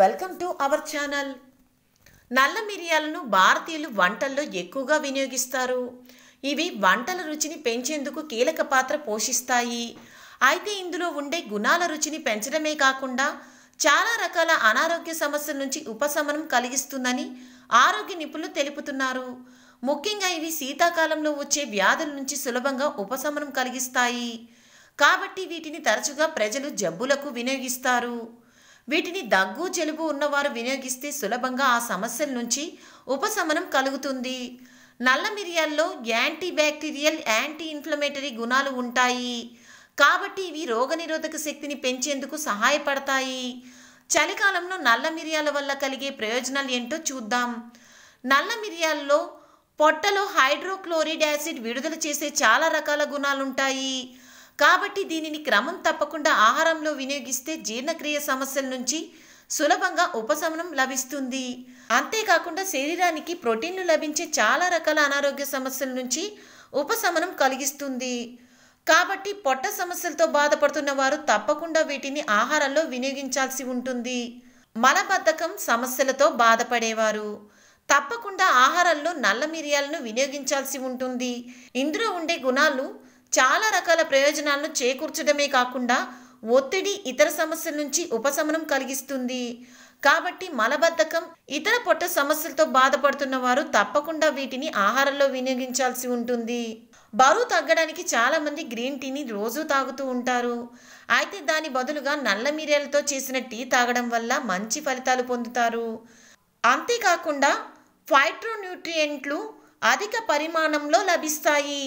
welcome to our channel నల్ల మిరియాలను భారతీయులు వంటల్లో ఎక్కువగా వినియోగిస్తారు ఇవి వంటల రుచిని పెంచేందుకు కీలక పాత్ర పోషిస్తాయి అయితే ఇందులో ఉండే గుణాల రుచిని పెంచడమే కాకుండా చాలా రకాల అనారోగ్య సమస్యల నుంచి ఉపశమనం కలిగిస్తుందని ఆరోగ్య నిపుణులు తెలుపుతున్నారు ముఖ్యంగా ఇవి శీతాకాలంలో వచ్చే వ్యాధుల నుంచి సులభంగా ఉపశమనం కలిగిస్తాయి కాబట్టి వీటిని తరచుగా ప్రజలు జబ్బులకు వినియోగిస్తారు వీటిని దగ్గు జలుబు ఉన్నవారు వినియోగిస్తే సులభంగా ఆ సమస్యల నుంచి ఉపశమనం కలుగుతుంది నల్ల మిరియాల్లో యాంటీ బ్యాక్టీరియల్ యాంటీ ఇన్ఫ్లమేటరీ గుణాలు ఉంటాయి కాబట్టి ఇవి రోగనిరోధక శక్తిని పెంచేందుకు సహాయపడతాయి చలికాలంలో నల్ల మిరియాల వల్ల కలిగే ప్రయోజనాలు ఏంటో చూద్దాం నల్ల మిరియాల్లో పొట్టలో హైడ్రోక్లోరిడ్ యాసిడ్ విడుదల చేసే చాలా రకాల గుణాలుంటాయి కాబట్టి దీనిని క్రమం తప్పకుండా ఆహారంలో వినియోగిస్తే జీర్ణక్రియ సమస్యల నుంచి సులభంగా ఉపశమనం లభిస్తుంది అంతేకాకుండా శరీరానికి ప్రోటీన్లు లభించే చాలా రకాల అనారోగ్య సమస్యల నుంచి ఉపశమనం కలిగిస్తుంది కాబట్టి పొట్ట సమస్యలతో బాధపడుతున్న వారు తప్పకుండా వీటిని ఆహారంలో వినియోగించాల్సి ఉంటుంది మలబద్ధకం సమస్యలతో బాధపడేవారు తప్పకుండా ఆహారంలో నల్ల మిరియాలను వినియోగించాల్సి ఉంటుంది ఇందులో ఉండే గుణాలు చాలా రకాల ప్రయోజనాలను చేకూర్చడమే కాకుండా ఒత్తిడి ఇతర సమస్యల నుంచి ఉపశమనం కలిగిస్తుంది కాబట్టి మలబద్ధకం ఇతర పొట్ట సమస్యలతో బాధపడుతున్న వారు తప్పకుండా వీటిని ఆహారంలో వినియోగించాల్సి ఉంటుంది బరువు తగ్గడానికి చాలామంది గ్రీన్ టీని రోజు తాగుతూ ఉంటారు అయితే దాని బదులుగా నల్ల మిరియాలతో చేసిన టీ తాగడం వల్ల మంచి ఫలితాలు పొందుతారు అంతేకాకుండా ఫైట్రోన్యూట్రియంట్లు అధిక పరిమాణంలో లభిస్తాయి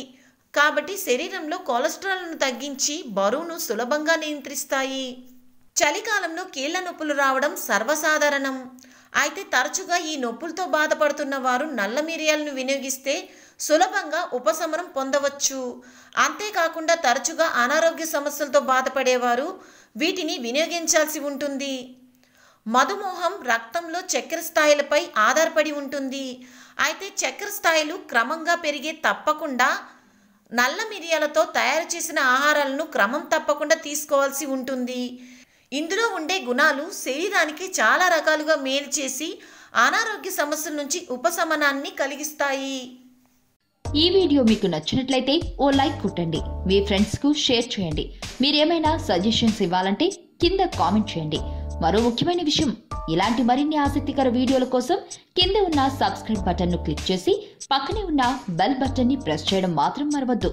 కాబట్టి శరీరంలో కొలెస్ట్రాల్ను తగ్గించి బరువును సులభంగా నియంత్రిస్తాయి చలికాలంలో కీళ్ల నొప్పులు రావడం సర్వసాధారణం అయితే తరచుగా ఈ నొప్పులతో బాధపడుతున్న వారు నల్ల మిరియాలను వినియోగిస్తే సులభంగా ఉపశమనం పొందవచ్చు అంతేకాకుండా తరచుగా అనారోగ్య సమస్యలతో బాధపడేవారు వీటిని వినియోగించాల్సి ఉంటుంది మధుమోహం రక్తంలో చక్కెర స్థాయిలపై ఆధారపడి ఉంటుంది అయితే చక్కెర స్థాయిలు క్రమంగా పెరిగే తప్పకుండా నల్ల మిరియాలతో తయారు చేసిన ఆహారాలను క్రమం తప్పకుండా తీసుకోవాల్సి ఉంటుంది ఇందులో ఉండే గుణాలు శరీరానికి చాలా రకాలుగా మేలు చేసి అనారోగ్య సమస్యల నుంచి ఉపశమనాన్ని కలిగిస్తాయి ఈ వీడియో మీకు నచ్చినట్లయితే ఓ లైక్ కొట్టండి మీ ఫ్రెండ్స్కు షేర్ చేయండి మీరేమైనా సజెషన్స్ ఇవ్వాలంటే కింద కామెంట్ చేయండి మరో ముఖ్యమైన విషయం ఇలాంటి మరిన్ని ఆసక్తికర వీడియోల కోసం కింద ఉన్న సబ్స్క్రైబ్ బటన్ను క్లిక్ చేసి పక్కనే ఉన్న బెల్ ని ప్రెస్ చేయడం మాత్రం మరవద్దు